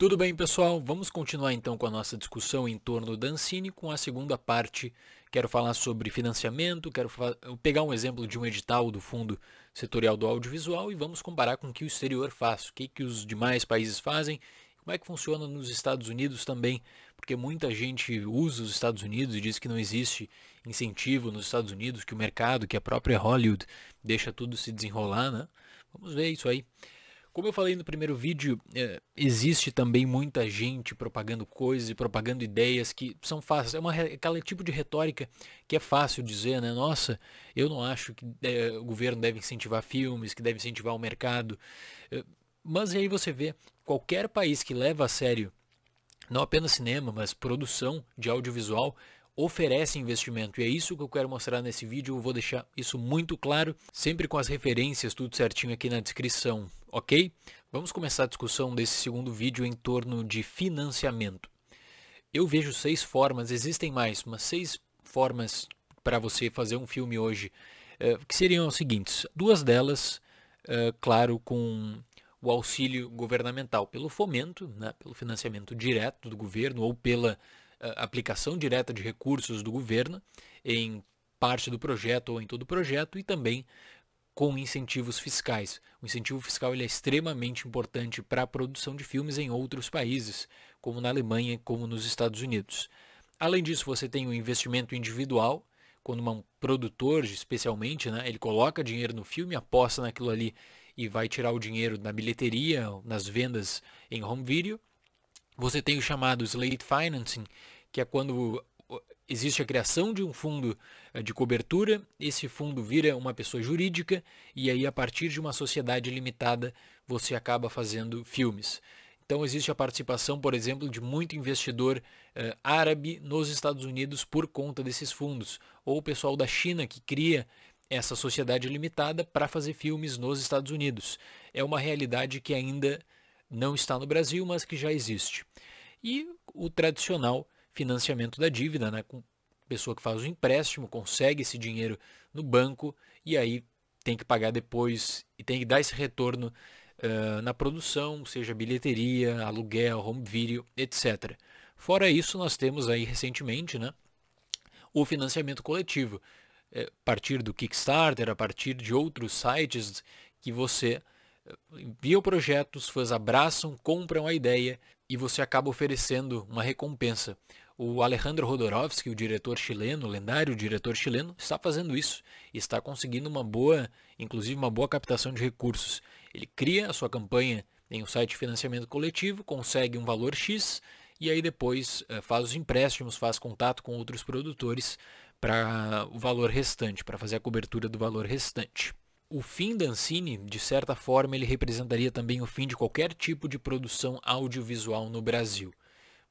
Tudo bem, pessoal? Vamos continuar então com a nossa discussão em torno da Ancine com a segunda parte. Quero falar sobre financiamento, quero pegar um exemplo de um edital do Fundo Setorial do Audiovisual e vamos comparar com o que o exterior faz, o que, que os demais países fazem, como é que funciona nos Estados Unidos também, porque muita gente usa os Estados Unidos e diz que não existe incentivo nos Estados Unidos, que o mercado, que a própria Hollywood deixa tudo se desenrolar, né? Vamos ver isso aí. Como eu falei no primeiro vídeo, é, existe também muita gente propagando coisas e propagando ideias que são fáceis. É uma, aquele tipo de retórica que é fácil dizer, né? Nossa, eu não acho que é, o governo deve incentivar filmes, que deve incentivar o mercado. É, mas aí você vê, qualquer país que leva a sério não apenas cinema, mas produção de audiovisual oferece investimento. E é isso que eu quero mostrar nesse vídeo. Eu vou deixar isso muito claro, sempre com as referências, tudo certinho aqui na descrição ok? Vamos começar a discussão desse segundo vídeo em torno de financiamento. Eu vejo seis formas, existem mais, mas seis formas para você fazer um filme hoje, eh, que seriam as seguintes. Duas delas, eh, claro, com o auxílio governamental, pelo fomento, né, pelo financiamento direto do governo ou pela eh, aplicação direta de recursos do governo em parte do projeto ou em todo o projeto e também com incentivos fiscais. O incentivo fiscal ele é extremamente importante para a produção de filmes em outros países, como na Alemanha, como nos Estados Unidos. Além disso, você tem o investimento individual, quando um produtor, especialmente, né, ele coloca dinheiro no filme, aposta naquilo ali e vai tirar o dinheiro na bilheteria, nas vendas em home video. Você tem o chamado slate financing, que é quando existe a criação de um fundo eh, de cobertura, esse fundo vira uma pessoa jurídica e aí a partir de uma sociedade limitada você acaba fazendo filmes. Então existe a participação, por exemplo, de muito investidor eh, árabe nos Estados Unidos por conta desses fundos, ou o pessoal da China que cria essa sociedade limitada para fazer filmes nos Estados Unidos. É uma realidade que ainda não está no Brasil, mas que já existe. E o tradicional financiamento da dívida, né? Com pessoa que faz o empréstimo, consegue esse dinheiro no banco e aí tem que pagar depois e tem que dar esse retorno uh, na produção, seja bilheteria, aluguel, home video, etc. Fora isso, nós temos aí recentemente né, o financiamento coletivo, é, a partir do Kickstarter, a partir de outros sites que você eh, envia o projeto, os fãs abraçam, compram a ideia, e você acaba oferecendo uma recompensa. O Alejandro Rodorovski, o diretor chileno, o lendário diretor chileno, está fazendo isso está conseguindo uma boa, inclusive uma boa captação de recursos. Ele cria a sua campanha em um site de financiamento coletivo, consegue um valor X e aí depois eh, faz os empréstimos, faz contato com outros produtores para o valor restante, para fazer a cobertura do valor restante. O fim da Ancine, de certa forma, ele representaria também o fim de qualquer tipo de produção audiovisual no Brasil.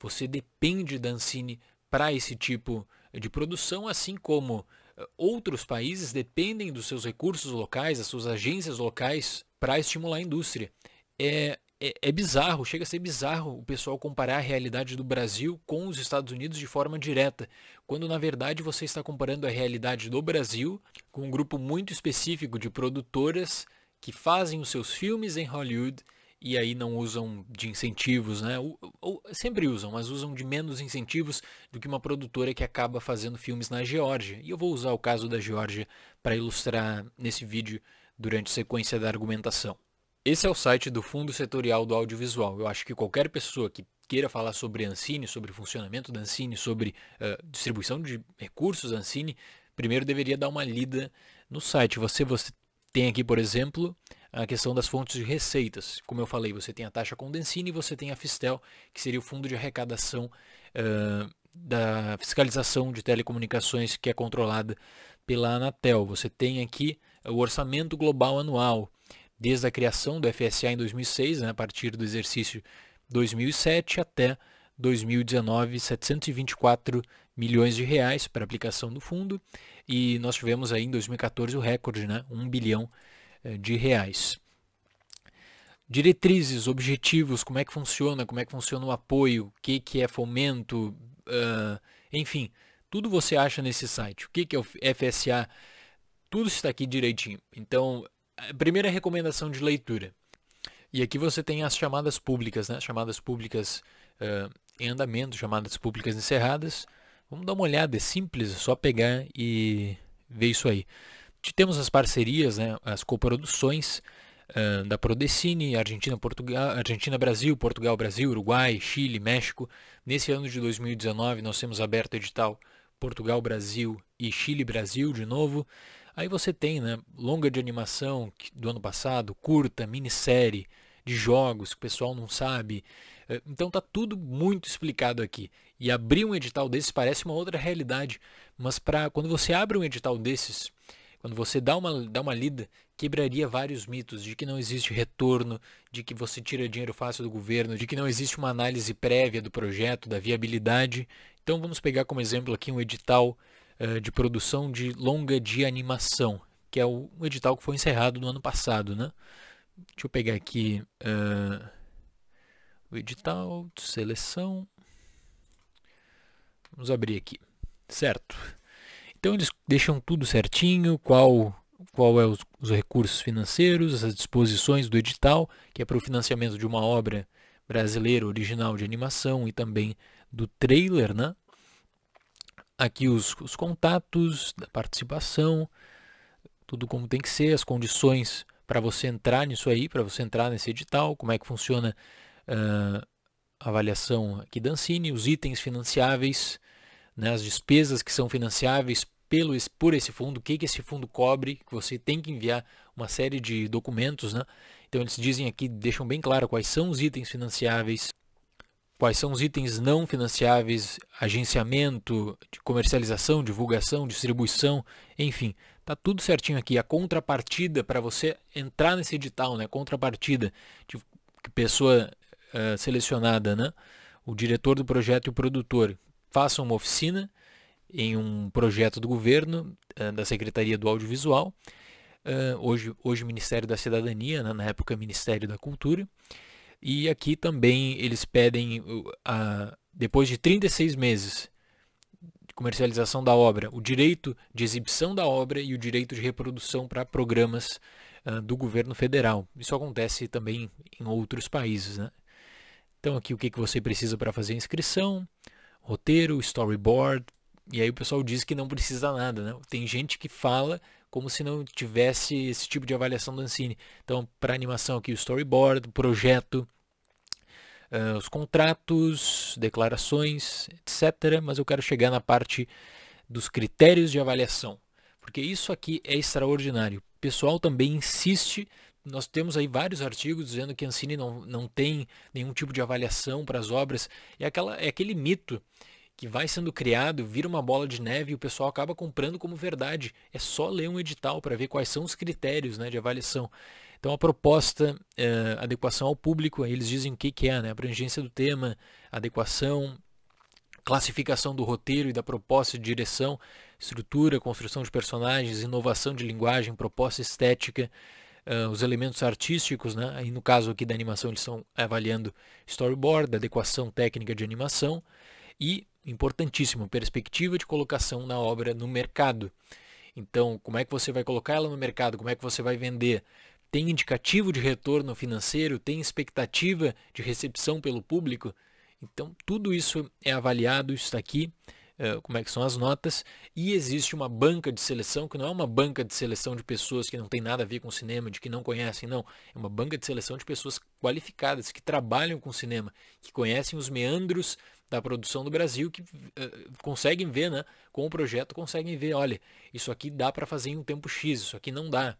Você depende da Ancine para esse tipo de produção, assim como eh, outros países dependem dos seus recursos locais, das suas agências locais, para estimular a indústria. É é, é, bizarro, chega a ser bizarro o pessoal comparar a realidade do Brasil com os Estados Unidos de forma direta, quando na verdade você está comparando a realidade do Brasil com um grupo muito específico de produtoras que fazem os seus filmes em Hollywood e aí não usam de incentivos, né? Ou, ou, sempre usam, mas usam de menos incentivos do que uma produtora que acaba fazendo filmes na Geórgia. E eu vou usar o caso da Geórgia para ilustrar nesse vídeo durante a sequência da argumentação. Esse é o site do Fundo Setorial do Audiovisual. Eu acho que qualquer pessoa que queira falar sobre Ancine, sobre o funcionamento da Ancine, sobre uh, distribuição de recursos Ancine, primeiro deveria dar uma lida no site. Você, você tem aqui, por exemplo, a questão das fontes de receitas. Como eu falei, você tem a taxa Condensine e você tem a Fistel, que seria o fundo de arrecadação uh, da fiscalização de telecomunicações que é controlada pela Anatel. Você tem aqui o orçamento global anual desde a criação do FSA em 2006, né, a partir do exercício 2007 até 2019, 724 milhões de reais para aplicação do fundo e nós tivemos aí em 2014 o recorde, né, 1 bilhão eh, de reais. Diretrizes, objetivos, como é que funciona, como é que funciona o apoio, o que, que é fomento, uh, enfim, tudo você acha nesse site. O que, que é o FSA? Tudo está aqui direitinho. Então, primeira recomendação de leitura. E aqui você tem as chamadas públicas, né? Chamadas públicas uh, em andamento, chamadas públicas encerradas. Vamos dar uma olhada, é simples, é só pegar e ver isso aí. Temos as parcerias, né? as coproduções uh, da Prodecine, Argentina, Portugal, Argentina, Brasil, Portugal, Brasil, Uruguai, Chile, México. Nesse ano de 2019 nós temos aberto edital Portugal, Brasil e Chile, Brasil de novo. Aí você tem né, longa de animação do ano passado, curta, minissérie, de jogos que o pessoal não sabe. É, então tá tudo muito explicado aqui. E abrir um edital desses parece uma outra realidade, mas para quando você abre um edital desses, quando você dá uma, dá uma lida, quebraria vários mitos de que não existe retorno, de que você tira dinheiro fácil do governo, de que não existe uma análise prévia do projeto, da viabilidade. Então vamos pegar como exemplo aqui um edital eh, de produção de longa de animação, que é o edital que foi encerrado no ano passado, né? Deixa eu pegar aqui uh, o edital, seleção. Vamos abrir aqui, certo? Então eles deixam tudo certinho, qual qual é os, os recursos financeiros, as disposições do edital, que é para o financiamento de uma obra brasileira original de animação e também do trailer, né? aqui os, os contatos da participação, tudo como tem que ser, as condições para você entrar nisso aí, para você entrar nesse edital, como é que funciona uh, a avaliação aqui da Ancine, os itens financiáveis, né, as despesas que são financiáveis pelo, por esse fundo, o que, que esse fundo cobre, que você tem que enviar uma série de documentos. Né? Então eles dizem aqui, deixam bem claro quais são os itens financiáveis, Quais são os itens não financiáveis, agenciamento, de comercialização, divulgação, distribuição, enfim, tá tudo certinho aqui. A contrapartida para você entrar nesse edital, né? Contrapartida de pessoa uh, selecionada, né? O diretor do projeto e o produtor façam uma oficina em um projeto do governo, uh, da Secretaria do Audiovisual, uh, hoje, hoje Ministério da Cidadania, né? na época Ministério da Cultura, e aqui também eles pedem, depois de 36 meses de comercialização da obra, o direito de exibição da obra e o direito de reprodução para programas ah, do governo federal. Isso acontece também em outros países. Né? Então aqui o que, que você precisa para fazer a inscrição, roteiro, storyboard, e aí o pessoal diz que não precisa nada. Né? Tem gente que fala como se não tivesse esse tipo de avaliação do Ancine. Então, para animação aqui, o storyboard, o projeto, uh, os contratos, declarações, etc. Mas eu quero chegar na parte dos critérios de avaliação, porque isso aqui é extraordinário. O pessoal também insiste nós temos aí vários artigos dizendo que a Ancine não, não tem nenhum tipo de avaliação para as obras. É, aquela, é aquele mito que vai sendo criado, vira uma bola de neve e o pessoal acaba comprando como verdade. É só ler um edital para ver quais são os critérios né, de avaliação. Então a proposta, é, adequação ao público, eles dizem o que, que é, né? abrangência do tema, adequação, classificação do roteiro e da proposta de direção, estrutura, construção de personagens, inovação de linguagem, proposta estética, ah, os elementos artísticos, né? aí no caso aqui da animação eles estão avaliando storyboard, adequação técnica de animação, e importantíssimo, perspectiva de colocação na obra no mercado. Então, como é que você vai colocar ela no mercado? Como é que você vai vender? Tem indicativo de retorno financeiro? Tem expectativa de recepção pelo público? Então, tudo isso é avaliado, isso está aqui, eh, como é que são as notas, e existe uma banca de seleção, que não é uma banca de seleção de pessoas que não tem nada a ver com cinema, de que não conhecem, não. É uma banca de seleção de pessoas qualificadas, que trabalham com cinema, que conhecem os meandros da produção do Brasil que uh, conseguem ver, né? Com o projeto conseguem ver, olha, isso aqui dá para fazer em um tempo X, isso aqui não dá.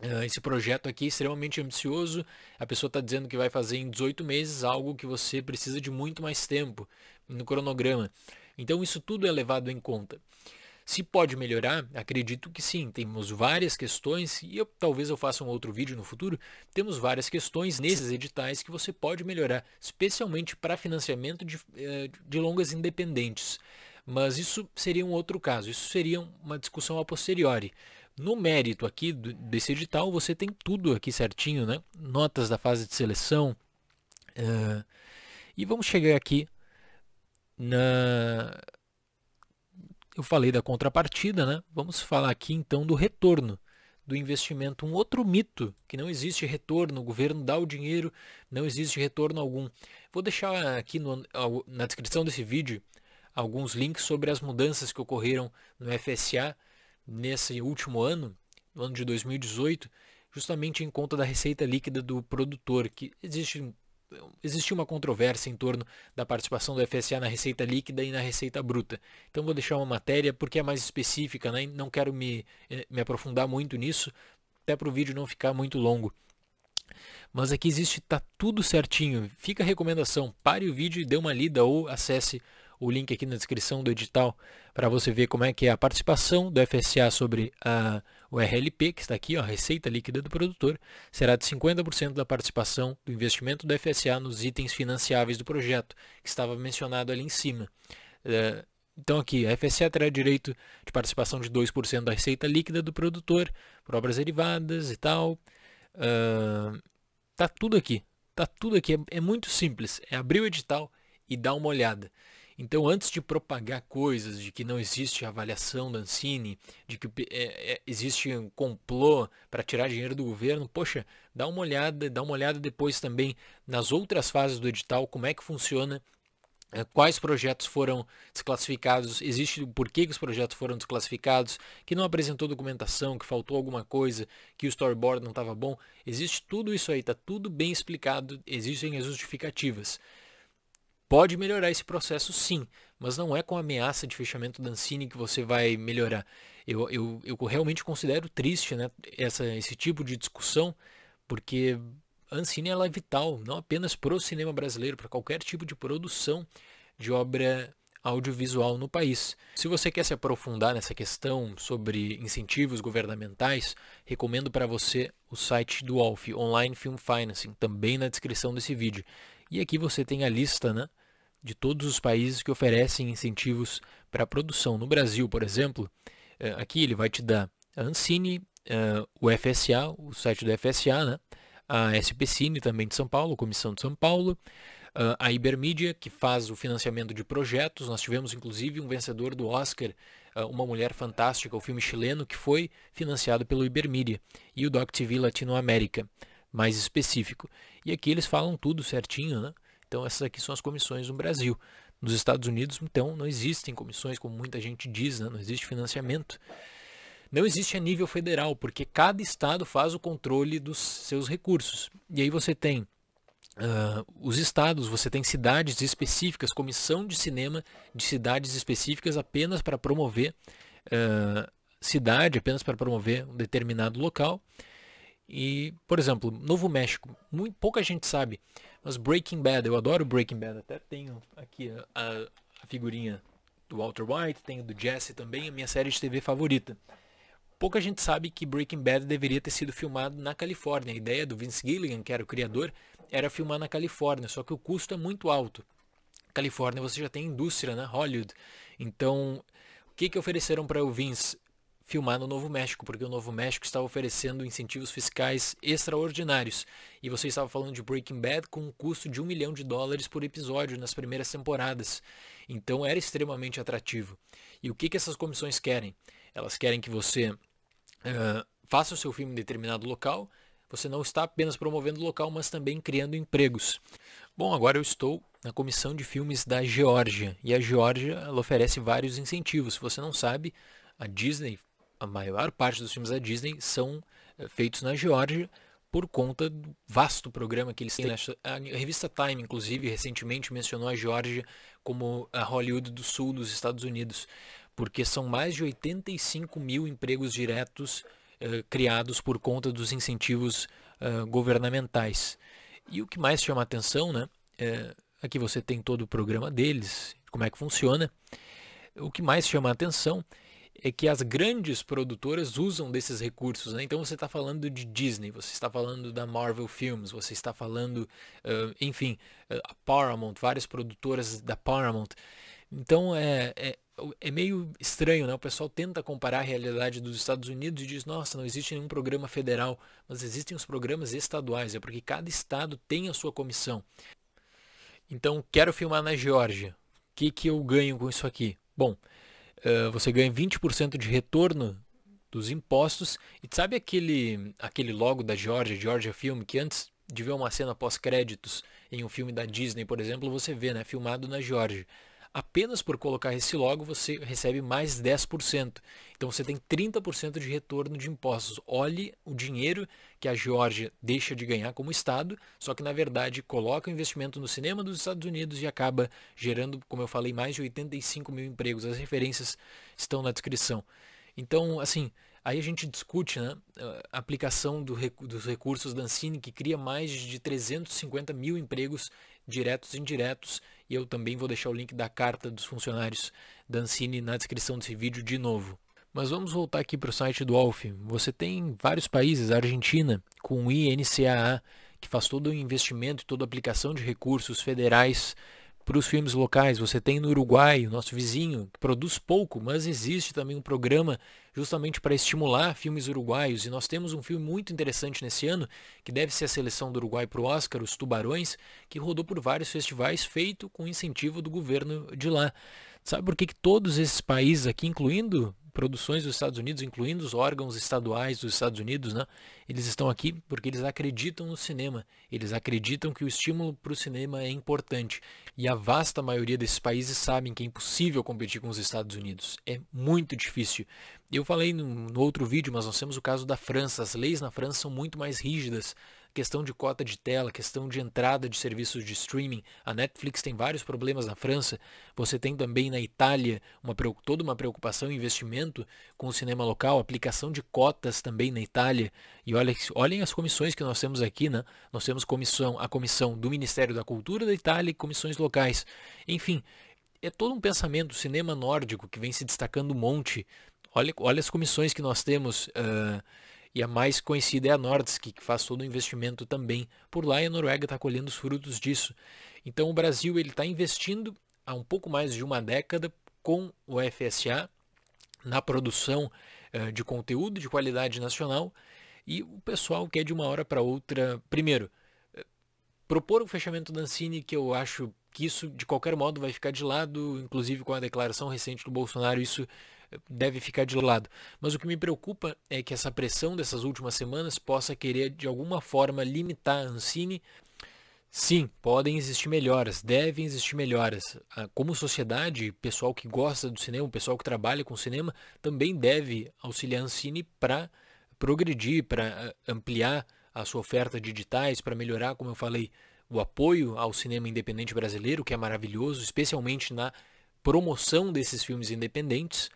Uh, esse projeto aqui é extremamente ambicioso. A pessoa está dizendo que vai fazer em 18 meses algo que você precisa de muito mais tempo no cronograma. Então isso tudo é levado em conta. Se pode melhorar, acredito que sim. Temos várias questões e eu, talvez eu faça um outro vídeo no futuro. Temos várias questões nesses editais que você pode melhorar, especialmente para financiamento de, eh, de longas independentes. Mas isso seria um outro caso, isso seria uma discussão a posteriori. No mérito aqui desse edital, você tem tudo aqui certinho, né? Notas da fase de seleção. Uh, e vamos chegar aqui na, eu falei da contrapartida, né? Vamos falar aqui então do retorno do investimento. Um outro mito, que não existe retorno, o governo dá o dinheiro, não existe retorno algum. Vou deixar aqui no, na descrição desse vídeo alguns links sobre as mudanças que ocorreram no FSA nesse último ano, no ano de 2018, justamente em conta da receita líquida do produtor, que existe existiu uma controvérsia em torno da participação do FSA na receita líquida e na receita bruta. Então vou deixar uma matéria porque é mais específica, né? não quero me, eh, me aprofundar muito nisso, até para o vídeo não ficar muito longo. Mas aqui existe, está tudo certinho. Fica a recomendação, pare o vídeo e dê uma lida ou acesse o link aqui na descrição do edital para você ver como é que é a participação do FSA sobre a, o RLP, que está aqui, ó, a receita líquida do produtor, será de 50% da participação do investimento do FSA nos itens financiáveis do projeto, que estava mencionado ali em cima. É, então aqui, a FSA terá direito de participação de 2% da receita líquida do produtor, por obras derivadas e tal. Uh, tá tudo aqui. Tá tudo aqui. É, é muito simples. É abrir o edital e dar uma olhada. Então, antes de propagar coisas de que não existe avaliação da Ancine, de que é, é, existe um complô para tirar dinheiro do governo, poxa, dá uma olhada, dá uma olhada depois também nas outras fases do edital, como é que funciona, é, quais projetos foram desclassificados, existe o porquê que os projetos foram desclassificados, que não apresentou documentação, que faltou alguma coisa, que o storyboard não estava bom, existe tudo isso aí, está tudo bem explicado, existem as justificativas pode melhorar esse processo sim, mas não é com a ameaça de fechamento da Ancine que você vai melhorar. Eu, eu, eu realmente considero triste né, essa, esse tipo de discussão, porque a Ancine ela é vital, não apenas para o cinema brasileiro, para qualquer tipo de produção de obra audiovisual no país. Se você quer se aprofundar nessa questão sobre incentivos governamentais, recomendo para você o site do ALF, Online Film Financing, também na descrição desse vídeo. E aqui você tem a lista né, de todos os países que oferecem incentivos para a produção. No Brasil, por exemplo, eh, aqui ele vai te dar a Ancine, eh, o FSA, o site do FSA, né? a SPCine também de São Paulo, Comissão de São Paulo, eh, a Ibermídia, que faz o financiamento de projetos. Nós tivemos, inclusive, um vencedor do Oscar, Uma Mulher Fantástica, o filme chileno, que foi financiado pelo Ibermídia, e o DocTV Latinoamérica, mais específico. E aqui eles falam tudo certinho, né? Então essas aqui são as comissões no Brasil. Nos Estados Unidos, então, não existem comissões, como muita gente diz, né? não existe financiamento. Não existe a nível federal, porque cada estado faz o controle dos seus recursos. E aí você tem uh, os estados, você tem cidades específicas, comissão de cinema de cidades específicas apenas para promover uh, cidade, apenas para promover um determinado local. E, por exemplo, Novo México, muito pouca gente sabe, mas Breaking Bad, eu adoro Breaking Bad. Até tenho aqui a, a figurinha do Walter White, tenho do Jesse também, a minha série de TV favorita. Pouca gente sabe que Breaking Bad deveria ter sido filmado na Califórnia. A ideia do Vince Gilligan, que era o criador, era filmar na Califórnia, só que o custo é muito alto. Califórnia você já tem indústria, né? Hollywood. Então, o que, que ofereceram para o Vince? filmar no Novo México, porque o Novo México estava oferecendo incentivos fiscais extraordinários. E você estava falando de Breaking Bad com um custo de um milhão de dólares por episódio nas primeiras temporadas. Então era extremamente atrativo. E o que, que essas comissões querem? Elas querem que você uh, faça o seu filme em determinado local. Você não está apenas promovendo o local, mas também criando empregos. Bom, agora eu estou na comissão de filmes da Geórgia. E a Geórgia oferece vários incentivos. Se você não sabe, a Disney a maior parte dos filmes da Disney são eh, feitos na Geórgia por conta do vasto programa que eles têm. Né? A revista Time, inclusive, recentemente mencionou a Geórgia como a Hollywood do Sul dos Estados Unidos, porque são mais de 85 mil empregos diretos eh, criados por conta dos incentivos eh, governamentais. E o que mais chama a atenção, né? É, aqui você tem todo o programa deles, como é que funciona. O que mais chama a atenção é que as grandes produtoras usam desses recursos. Né? Então você está falando de Disney, você está falando da Marvel Films, você está falando, uh, enfim, uh, a Paramount, várias produtoras da Paramount. Então é, é, é, meio estranho, né? O pessoal tenta comparar a realidade dos Estados Unidos e diz, nossa, não existe nenhum programa federal, mas existem os programas estaduais, é porque cada estado tem a sua comissão. Então, quero filmar na Geórgia. O que, que eu ganho com isso aqui? Bom, eh, você ganha 20% de retorno dos impostos. E sabe aquele, aquele logo da Georgia, Georgia Film, que antes de ver uma cena pós-créditos em um filme da Disney, por exemplo, você vê, né? Filmado na Georgia apenas por colocar esse logo você recebe mais 10%. Então você tem 30% de retorno de impostos. Olhe o dinheiro que a Geórgia deixa de ganhar como Estado, só que na verdade coloca o investimento no cinema dos Estados Unidos e acaba gerando, como eu falei, mais de 85 mil empregos. As referências estão na descrição. Então, assim, Aí a gente discute né, a aplicação do, dos recursos da Ancine, que cria mais de 350 mil empregos diretos e indiretos e eu também vou deixar o link da carta dos funcionários da Ancine na descrição desse vídeo de novo. Mas vamos voltar aqui para o site do ALF. Você tem vários países, a Argentina, com o INCAA, que faz todo o investimento e toda a aplicação de recursos federais para os filmes locais. Você tem no Uruguai, o nosso vizinho, que produz pouco, mas existe também um programa justamente para estimular filmes uruguaios. E nós temos um filme muito interessante nesse ano, que deve ser a seleção do Uruguai para o Oscar, Os Tubarões, que rodou por vários festivais, feito com incentivo do governo de lá. Sabe por que, que todos esses países aqui, incluindo produções dos Estados Unidos, incluindo os órgãos estaduais dos Estados Unidos, né? Eles estão aqui porque eles acreditam no cinema, eles acreditam que o estímulo para o cinema é importante. E a vasta maioria desses países sabem que é impossível competir com os Estados Unidos, é muito difícil. Eu falei no, no outro vídeo, mas nós temos o caso da França, as leis na França são muito mais rígidas questão de cota de tela, questão de entrada de serviços de streaming. A Netflix tem vários problemas na França. Você tem também na Itália uma, toda uma preocupação e investimento com o cinema local, aplicação de cotas também na Itália. E olha, olhem as comissões que nós temos aqui, né? Nós temos comissão, a comissão do Ministério da Cultura da Itália e comissões locais. Enfim, é todo um pensamento cinema nórdico que vem se destacando um monte. Olha, olha as comissões que nós temos uh, e a mais conhecida é a Nordisk, que faz todo o investimento também por lá e a Noruega está colhendo os frutos disso. Então o Brasil ele está investindo há um pouco mais de uma década com o FSA na produção uh, de conteúdo de qualidade nacional e o pessoal quer de uma hora para outra, primeiro, eh, propor o fechamento da Ancine, que eu acho que isso de qualquer modo vai ficar de lado, inclusive com a declaração recente do Bolsonaro, isso deve ficar de lado. Mas o que me preocupa é que essa pressão dessas últimas semanas possa querer de alguma forma limitar a Ancine. Sim, podem existir melhoras, devem existir melhoras. Ah, como sociedade, pessoal que gosta do cinema, pessoal que trabalha com cinema, também deve auxiliar a Ancine para progredir, para ah, ampliar a sua oferta de digitais, para melhorar, como eu falei, o apoio ao cinema independente brasileiro, que é maravilhoso, especialmente na promoção desses filmes independentes,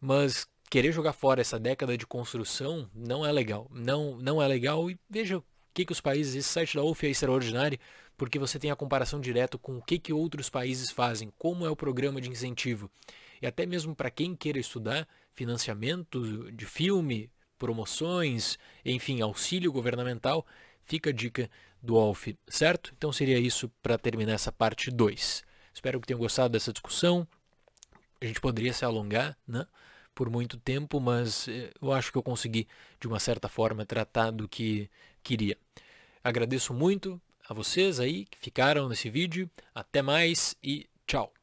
mas querer jogar fora essa década de construção não é legal. Não, não é legal e veja o que, que os países, esse site da UF é extraordinário, porque você tem a comparação direto com o que, que outros países fazem, como é o programa de incentivo. E até mesmo para quem queira estudar financiamento de filme, promoções, enfim, auxílio governamental, fica a dica do Alf, certo? Então seria isso para terminar essa parte 2. Espero que tenham gostado dessa discussão. A gente poderia se alongar, né? por muito tempo, mas eh, eu acho que eu consegui, de uma certa forma, tratar do que queria. Agradeço muito a vocês aí que ficaram nesse vídeo. Até mais e tchau!